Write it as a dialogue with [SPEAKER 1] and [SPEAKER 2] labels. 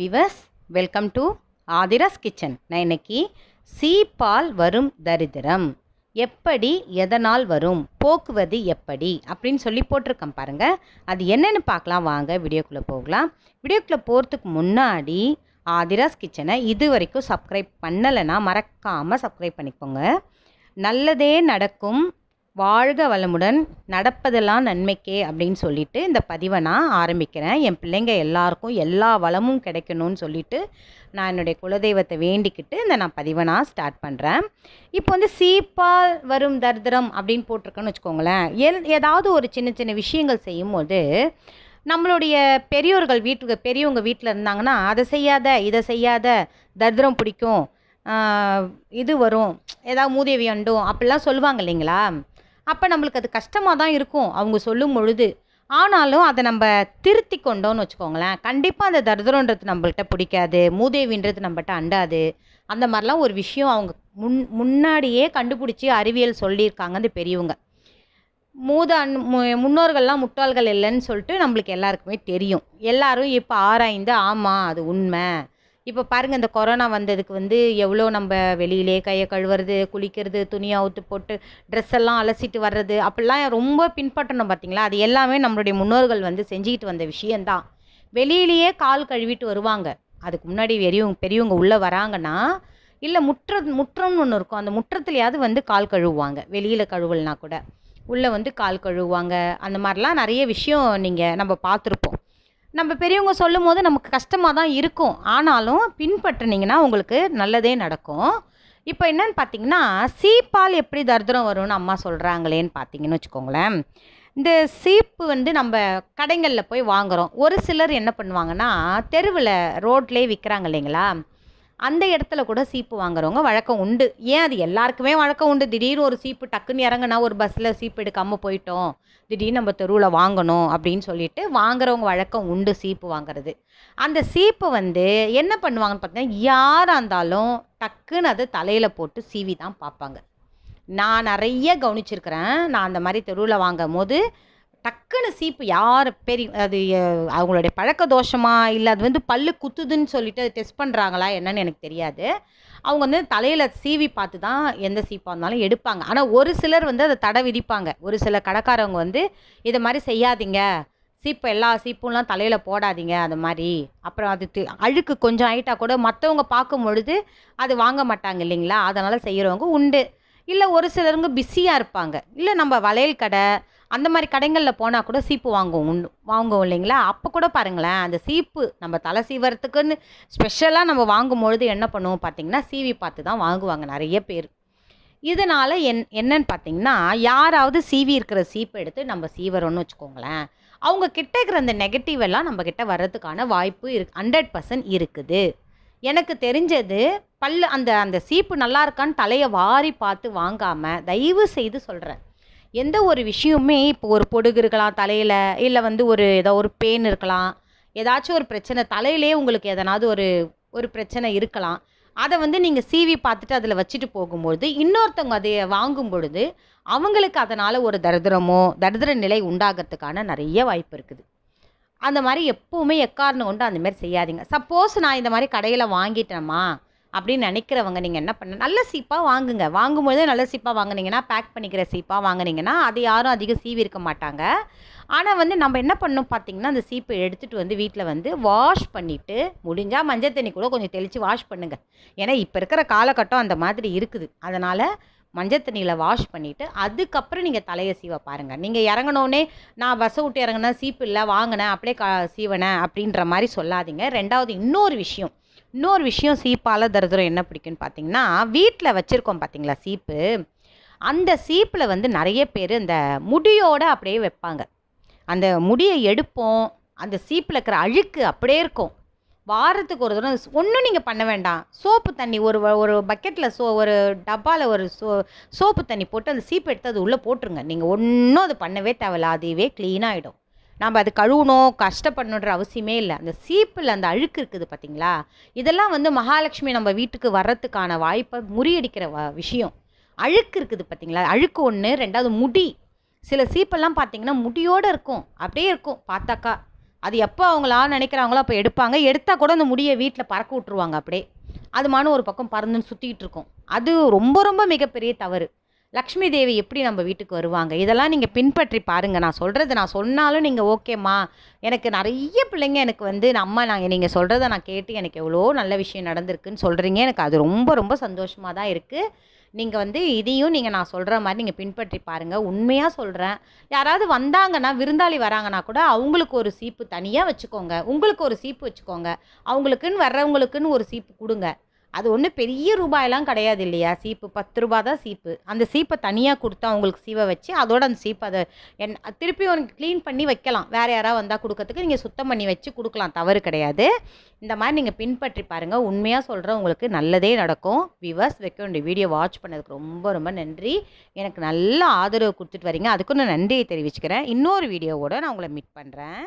[SPEAKER 1] விவஸ் welcome to Aadhira's kitchen நான் இன்னைக்கு சீப்பால் வரும் தரித்திரம் எப்படி எதனால் வரும் போக்குவது எப்படி அப்படின்னு சொல்லி போட்டிருக்கேன் பாருங்கள் அது என்னென்னு பார்க்கலாம் வாங்க வீடியோக்குள்ளே போகலாம் வீடியோக்குள்ளே போகிறதுக்கு முன்னாடி ஆதிராஸ் கிச்சனை இது வரைக்கும் சப்ஸ்கிரைப் பண்ணலைன்னா மறக்காமல் சப்ஸ்கிரைப் பண்ணிக்கோங்க நல்லதே நடக்கும் வாழ்க வளமுடன் நடப்பதெல்லாம் நன்மைக்கே அப்படின்னு சொல்லிட்டு இந்த பதிவை நான் ஆரம்பிக்கிறேன் என் பிள்ளைங்க எல்லாருக்கும் எல்லா வளமும் கிடைக்கணும்னு சொல்லிட்டு நான் என்னுடைய குலதெய்வத்தை வேண்டிக்கிட்டு இந்த நான் பதிவை நான் ஸ்டார்ட் பண்ணுறேன் இப்போ வந்து சீப்பால் வரும் தரித்திரம் அப்படின்னு போட்டிருக்கேன்னு வச்சுக்கோங்களேன் எல் ஏதாவது ஒரு சின்ன சின்ன விஷயங்கள் செய்யும்போது நம்மளுடைய பெரியோர்கள் வீட்டுக்கு பெரியவங்க வீட்டில் இருந்தாங்கன்னா அதை செய்யாத இதை செய்யாத தரித்திரம் பிடிக்கும் இது வரும் ஏதாவது மூதேவி அண்டும் அப்படிலாம் சொல்லுவாங்க இல்லைங்களா அப்போ நம்மளுக்கு அது கஷ்டமாக தான் இருக்கும் அவங்க சொல்லும் பொழுது ஆனாலும் அதை நம்ம திருத்தி கொண்டோம்னு வச்சுக்கோங்களேன் கண்டிப்பாக அந்த தரிதிரன்றது நம்மள்கிட்ட பிடிக்காது மூதேவின்றது நம்மகிட்ட அண்டாது அந்த மாதிரிலாம் ஒரு விஷயம் அவங்க முன் முன்னாடியே கண்டுபிடிச்சி அறிவியல் சொல்லியிருக்காங்க அந்த பெரியவங்க மூத அன் முன்னோர்கள்லாம் முட்டாள்கள் இல்லைன்னு சொல்லிட்டு நம்மளுக்கு எல்லாருக்குமே தெரியும் எல்லாரும் இப்போ ஆராய்ந்து ஆமாம் அது உண்மை இப்போ பாருங்கள் இந்த கொரோனா வந்ததுக்கு வந்து எவ்வளோ நம்ம வெளியிலே கையை கழுவுறது குளிக்கிறது துணி அவுத்து போட்டு ட்ரெஸ் எல்லாம் அலசிட்டு வர்றது அப்படிலாம் ரொம்ப பின்பற்றணும் பார்த்தீங்களா அது எல்லாமே நம்மளுடைய முன்னோர்கள் வந்து செஞ்சுக்கிட்டு வந்த விஷயந்தான் வெளியிலேயே கால் கழுவிட்டு வருவாங்க அதுக்கு முன்னாடி வெறியவங்க பெரியவங்க உள்ளே வராங்கன்னா இல்லை முற்ற முற்றம்னு ஒன்று இருக்கும் அந்த முற்றத்துலையாவது வந்து கால் கழுவுவாங்க வெளியில் கழுவல்னா கூட உள்ளே வந்து கால் கழுவுவாங்க அந்த மாதிரிலாம் நிறைய விஷயம் நீங்கள் நம்ம பார்த்துருப்போம் நம்ம பெரியவங்க சொல்லும் போது நமக்கு கஷ்டமாக தான் இருக்கும் ஆனாலும் பின்பற்றினீங்கன்னா உங்களுக்கு நல்லதே நடக்கும் இப்போ என்னென்னு பார்த்தீங்கன்னா சீப்பால் எப்படி தர்தரம் வரும்னு அம்மா சொல்கிறாங்களேன்னு பார்த்தீங்கன்னு வச்சுக்கோங்களேன் இந்த சீப்பு வந்து நம்ம கடைகளில் போய் வாங்குகிறோம் ஒரு சிலர் என்ன பண்ணுவாங்கன்னா தெருவில் ரோட்லேயே விற்கிறாங்க இல்லைங்களா அந்த இடத்துல கூட சீப்பு வாங்குறவங்க வழக்கம் உண்டு ஏன் அது எல்லாருக்குமே வழக்கம் உண்டு திடீர்னு ஒரு சீப்பு டக்குன்னு இறங்கினா ஒரு பஸ்ஸில் சீப்பு எடுக்காமல் போயிட்டோம் திடீர்னு நம்ம தெருவில் வாங்கணும் அப்படின்னு சொல்லிட்டு வாங்குறவங்க வழக்கம் உண்டு சீப்பு வாங்குறது அந்த சீப்பு வந்து என்ன பண்ணுவாங்கன்னு பார்த்தீங்கன்னா யாராக இருந்தாலும் டக்குன்னு அதை தலையில் போட்டு சீவி தான் பார்ப்பாங்க நான் நிறைய கவனிச்சிருக்கிறேன் நான் அந்த மாதிரி தெருவில் வாங்கும் போது டக்குன்னு சீப்பு யார் பெரிய அது அவங்களுடைய பழக்க தோஷமா இல்லை அது வந்து பல்லு குத்துதுன்னு சொல்லிட்டு டெஸ்ட் பண்ணுறாங்களா என்னன்னு எனக்கு தெரியாது அவங்க வந்து தலையில் சீவி பார்த்து தான் எந்த சீப்பாக இருந்தாலும் எடுப்பாங்க ஆனால் ஒரு சிலர் வந்து அதை தடை விதிப்பாங்க ஒரு சில கடைக்காரவங்க வந்து இதை மாதிரி செய்யாதீங்க சீப்பு எல்லா சீப்பும்லாம் தலையில் போடாதீங்க அது மாதிரி அப்புறம் அது அழுக்கு கொஞ்சம் ஆகிட்டால் கூட மற்றவங்க பார்க்கும் பொழுது அது வாங்க மாட்டாங்க இல்லைங்களா அதனால் செய்கிறவங்க உண்டு இல்லை ஒரு சிலருங்க பிஸியாக இருப்பாங்க இல்லை நம்ம வளையல் கடை அந்த மாதிரி கடைகளில் போனால் கூட சீப்பு வாங்குவோம் வாங்குவோம் இல்லைங்களா அப்போ கூட பாருங்களேன் அந்த சீப்பு நம்ம தலை சீவரத்துக்குன்னு ஸ்பெஷலாக நம்ம வாங்கும்பொழுது என்ன பண்ணுவோம் பார்த்திங்கன்னா சீவி பார்த்து தான் வாங்குவாங்க நிறைய பேர் இதனால் என் என்னன்னு பார்த்தீங்கன்னா யாராவது சீவி இருக்கிற சீப்பு எடுத்து நம்ம சீவரோன்னு வச்சுக்கோங்களேன் அவங்க கிட்ட இருக்கிற அந்த நெகட்டிவ் எல்லாம் நம்ம கிட்ட வர்றதுக்கான வாய்ப்பு இரு ஹண்ட்ரட் பர்சன்ட் இருக்குது எனக்கு தெரிஞ்சது பல் அந்த அந்த சீப்பு நல்லா இருக்கான்னு தலையை வாரி பார்த்து வாங்காமல் தயவு செய்து சொல்கிறேன் எந்த ஒரு விஷயமுமே இப்போ ஒரு பொடுகு இருக்கலாம் தலையில் இல்லை வந்து ஒரு ஏதோ ஒரு பெயின் இருக்கலாம் ஏதாச்சும் ஒரு பிரச்சனை தலையிலே உங்களுக்கு எதனாவது ஒரு ஒரு பிரச்சனை இருக்கலாம் அதை வந்து நீங்கள் சிவி பார்த்துட்டு அதில் வச்சுட்டு போகும்பொழுது இன்னொருத்தவங்க அதை வாங்கும் பொழுது அவங்களுக்கு அதனால் ஒரு தரிதிரமோ தரிதிர நிலை உண்டாகிறதுக்கான நிறைய வாய்ப்பு இருக்குது அந்த மாதிரி எப்போவுமே எக்காரணம் கொண்டு அந்த மாதிரி செய்யாதீங்க சப்போஸ் நான் இந்த மாதிரி கடையில் வாங்கிட்டேம்மா அப்படின்னு நினைக்கிறவங்க நீங்கள் என்ன பண்ண நல்ல சீப்பாக வாங்குங்க வாங்கும்போதே நல்ல சீப்பாக வாங்கினீங்கன்னா பேக் பண்ணிக்கிற சீப்பாக வாங்கினீங்கன்னா அது யாரும் அதிகம் சீவி இருக்க மாட்டாங்க ஆனால் வந்து நம்ம என்ன பண்ணோம் பார்த்தீங்கன்னா அந்த சீப்பை எடுத்துகிட்டு வந்து வீட்டில் வந்து வாஷ் பண்ணிவிட்டு முடிஞ்சால் மஞ்சள் தண்ணி கூட கொஞ்சம் தெளித்து வாஷ் பண்ணுங்கள் ஏன்னா இப்போ இருக்கிற காலகட்டம் அந்த மாதிரி இருக்குது அதனால் மஞ்சள் தண்ணியில் வாஷ் பண்ணிவிட்டு அதுக்கப்புறம் நீங்கள் தலையை சீவை பாருங்கள் நீங்கள் இறங்கினோன்னே நான் பஸ்ஸை விட்டு இறங்கினா சீப்பு இல்லை வாங்கினேன் அப்படியே க சீவனேன் அப்படின்ற மாதிரி சொல்லாதீங்க ரெண்டாவது இன்னொரு விஷயம் இன்னொரு விஷயம் சீப்பால் தருதரம் என்ன பிடிக்கும்னு பார்த்தீங்கன்னா வீட்டில் வச்சுருக்கோம் பார்த்தீங்களா சீப்பு அந்த சீப்பில் வந்து நிறைய பேர் இந்த முடியோடு அப்படியே வைப்பாங்க அந்த முடியை எடுப்போம் அந்த சீப்பில் இருக்கிற அழுக்கு அப்படியே இருக்கும் வாரத்துக்கு ஒரு தடவை ஒன்றும் நீங்கள் பண்ண வேண்டாம் சோப்பு தண்ணி ஒரு ஒரு பக்கெட்டில் சோ ஒரு டப்பாவில் ஒரு சோ சோப்பு தண்ணி போட்டு அந்த சீப்பு எடுத்து அது உள்ளே போட்டுருங்க நீங்கள் ஒன்றும் அது பண்ணவே தேவையில்ல அதுவே க்ளீனாகிடும் நம்ம அது கழுவணும் கஷ்டப்படணுன்ற அவசியமே இல்லை அந்த சீப்பில் அந்த அழுக்கு இருக்குது பார்த்தீங்களா இதெல்லாம் வந்து மகாலட்சுமி நம்ம வீட்டுக்கு வர்றதுக்கான வாய்ப்பை முறியடிக்கிற விஷயம் அழுக்கு இருக்குது பார்த்தீங்களா அழுக்கு ஒன்று ரெண்டாவது முடி சில சீப்பெல்லாம் பார்த்தீங்கன்னா முடியோடு இருக்கும் அப்படியே இருக்கும் பார்த்தாக்கா அது எப்போ அவங்களா நினைக்கிறாங்களோ அப்போ எடுப்பாங்க எடுத்தால் கூட அந்த முடியை வீட்டில் பறக்க விட்ருவாங்க அப்படியே அது ஒரு பக்கம் பறந்துன்னு சுற்றிக்கிட்டு இருக்கும் அது ரொம்ப ரொம்ப மிகப்பெரிய தவறு லக்ஷ்மி தேவி எப்படி நம்ம வீட்டுக்கு வருவாங்க இதெல்லாம் நீங்கள் பின்பற்றி பாருங்கள் நான் சொல்கிறது நான் சொன்னாலும் நீங்கள் ஓகேம்மா எனக்கு நிறைய பிள்ளைங்க எனக்கு வந்து அம்மா நான் நீங்கள் சொல்கிறத நான் கேட்டு எனக்கு எவ்வளோ நல்ல விஷயம் நடந்திருக்குன்னு சொல்கிறீங்க எனக்கு அது ரொம்ப ரொம்ப சந்தோஷமாக தான் இருக்குது நீங்கள் வந்து இதையும் நீங்கள் நான் சொல்கிற மாதிரி நீங்கள் பின்பற்றி பாருங்கள் உண்மையாக சொல்கிறேன் யாராவது வந்தாங்கன்னா விருந்தாளி வராங்கன்னா கூட அவங்களுக்கு ஒரு சீப்பு தனியாக வச்சுக்கோங்க உங்களுக்கு ஒரு சீப்பு வச்சுக்கோங்க அவங்களுக்குன்னு வர்றவங்களுக்குன்னு ஒரு சீப்பு கொடுங்க அது ஒன்றும் பெரிய ரூபாயெல்லாம் கிடையாது இல்லையா சீப்பு பத்து ரூபா தான் சீப்பு அந்த சீப்பை தனியாக கொடுத்தா அவங்களுக்கு சீவை வச்சு அதோட அந்த சீப்பை அதை என் திருப்பி உனக்கு க்ளீன் பண்ணி வைக்கலாம் வேறு யாராவது வந்தால் கொடுக்கறதுக்கு நீங்கள் சுத்தம் பண்ணி வச்சு கொடுக்கலாம் தவறு கிடையாது இந்த மாதிரி நீங்கள் பின்பற்றி பாருங்கள் உண்மையாக சொல்கிறேன் உங்களுக்கு நல்லதே நடக்கும் விவர்ஸ் வைக்க வேண்டிய வீடியோ வாட்ச் பண்ணதுக்கு ரொம்ப ரொம்ப நன்றி எனக்கு நல்ல ஆதரவு கொடுத்துட்டு வரீங்க அதுக்கு நான் நன்றியை தெரிவிச்சுக்கிறேன் இன்னொரு வீடியோவோட நான் உங்களை மீட் பண்ணுறேன்